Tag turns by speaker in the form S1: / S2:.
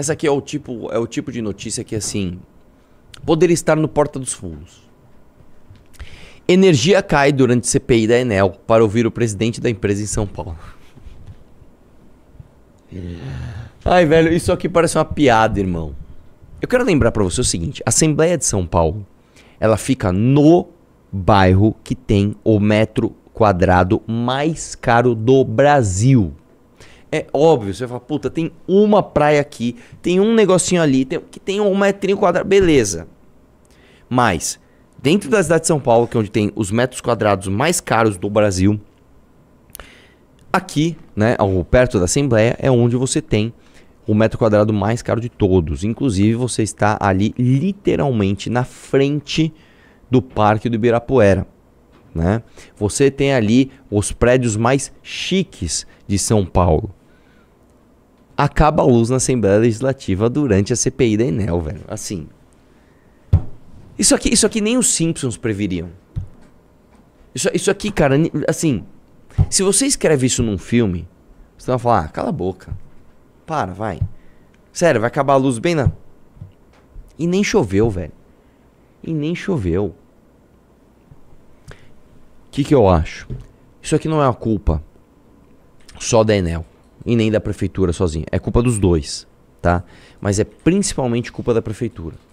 S1: Essa aqui é o tipo, é o tipo de notícia que assim poderia estar no porta dos fundos. Energia cai durante CPI da Enel para ouvir o presidente da empresa em São Paulo. Ai, velho, isso aqui parece uma piada, irmão. Eu quero lembrar para você o seguinte: a Assembleia de São Paulo, ela fica no bairro que tem o metro quadrado mais caro do Brasil. É óbvio, você fala, puta, tem uma praia aqui, tem um negocinho ali, tem, que tem um metrinho quadrado, beleza. Mas, dentro da cidade de São Paulo, que é onde tem os metros quadrados mais caros do Brasil, aqui, né, perto da Assembleia, é onde você tem o metro quadrado mais caro de todos. Inclusive, você está ali literalmente na frente do Parque do Ibirapuera. Né? Você tem ali os prédios mais chiques de São Paulo acaba a luz na Assembleia Legislativa durante a CPI da Enel, velho. Assim. Isso aqui, isso aqui nem os Simpsons previriam. Isso, isso aqui, cara, assim. Se você escreve isso num filme, você vai falar, ah, cala a boca. Para, vai. Sério, vai acabar a luz bem na. E nem choveu, velho. E nem choveu. O que, que eu acho? Isso aqui não é a culpa só da Enel e nem da prefeitura sozinha. É culpa dos dois, tá? Mas é principalmente culpa da prefeitura.